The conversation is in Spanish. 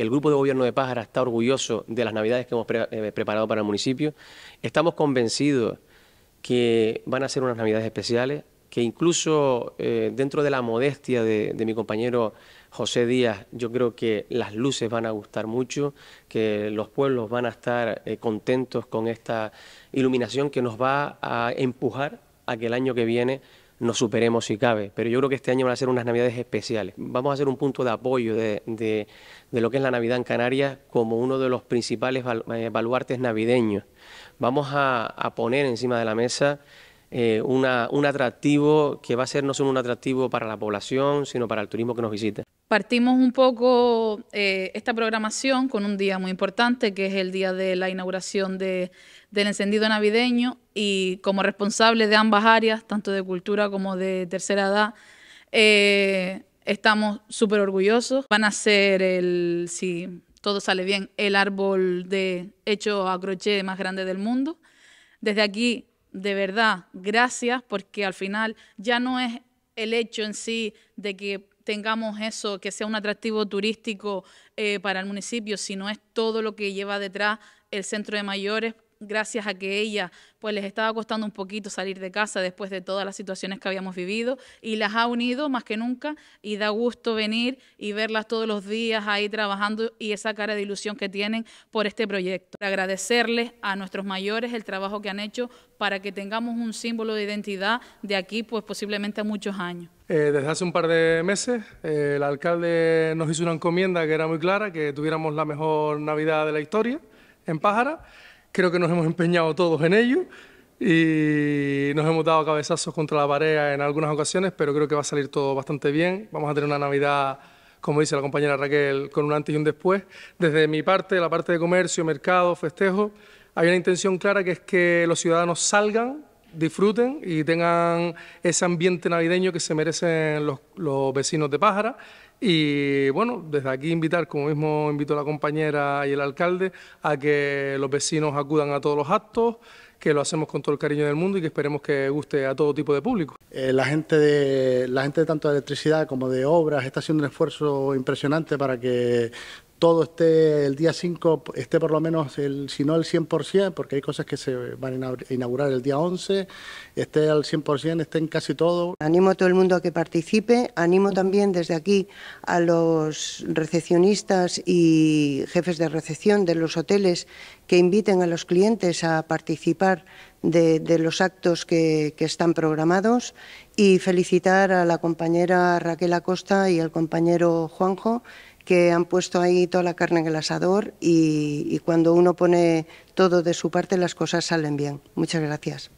El Grupo de Gobierno de Pájara está orgulloso de las navidades que hemos eh, preparado para el municipio. Estamos convencidos que van a ser unas navidades especiales, que incluso eh, dentro de la modestia de, mi compañero José Díaz, yo creo que las luces van a gustar mucho, que los pueblos van a estar eh, contentos con esta iluminación que nos va a empujar a que el año que viene nos superemos si cabe. Pero yo creo que este año van a ser unas Navidades especiales. Vamos a hacer un punto de apoyo de, lo que es la Navidad en Canarias como uno de los principales eh, baluartes navideños. Vamos a, poner encima de la mesa eh, un atractivo que va a ser no solo un atractivo para la población, sino para el turismo que nos visita. Partimos un poco eh, esta programación con un día muy importante, que es el día de la inauguración del encendido navideño y como responsable de ambas áreas, tanto de cultura como de tercera edad, eh, estamos súper orgullosos. Van a ser el, si todo sale bien, el árbol hecho a crochet más grande del mundo. Desde aquí, de verdad, gracias, porque al final ya no es el hecho en sí de que tengamos eso, que sea un atractivo turístico eh, para el municipio, sino es todo lo que lleva detrás el centro de mayores gracias a que ella pues les estaba costando un poquito salir de casa después de todas las situaciones que habíamos vivido y las ha unido más que nunca y da gusto venir y verlas todos los días ahí trabajando y esa cara de ilusión que tienen por este proyecto. Agradecerles a nuestros mayores el trabajo que han hecho para que tengamos un símbolo de identidad de aquí pues posiblemente a muchos años. Eh, desde hace un par de meses eh, el alcalde nos hizo una encomienda que era muy clara, que tuviéramos la mejor Navidad de la historia en Pájara creo que nos hemos empeñado todos en ello y nos hemos dado cabezazos contra la pared en algunas ocasiones, pero creo que va a salir todo bastante bien. Vamos a tener una Navidad, como dice la compañera Raquel, con un antes y un después. Desde mi parte, la parte de comercio, mercado, festejo, hay una intención clara que es que los ciudadanos salgan, disfruten y tengan ese ambiente navideño que se merecen los, los vecinos de Pájara y bueno, desde aquí invitar, como mismo invito a la compañera y el alcalde, a que los vecinos acudan a todos los actos, que lo hacemos con todo el cariño del mundo y que esperemos que guste a todo tipo de público. Eh, la, gente de, la gente de tanto de electricidad como de obras está haciendo un esfuerzo impresionante para que todo esté el día 5, esté por lo menos, el, si no el 100%, porque hay cosas que se van a inaugurar el día 11, esté al 100%, esté en casi todo. Animo a todo el mundo a que participe, animo también desde aquí a los recepcionistas y jefes de recepción de los hoteles que inviten a los clientes a participar de, los actos que, están programados y felicitar a la compañera Raquel Acosta y al compañero Juanjo que han puesto ahí toda la carne en el asador y, cuando uno pone todo de su parte las cosas salen bien. Muchas gracias.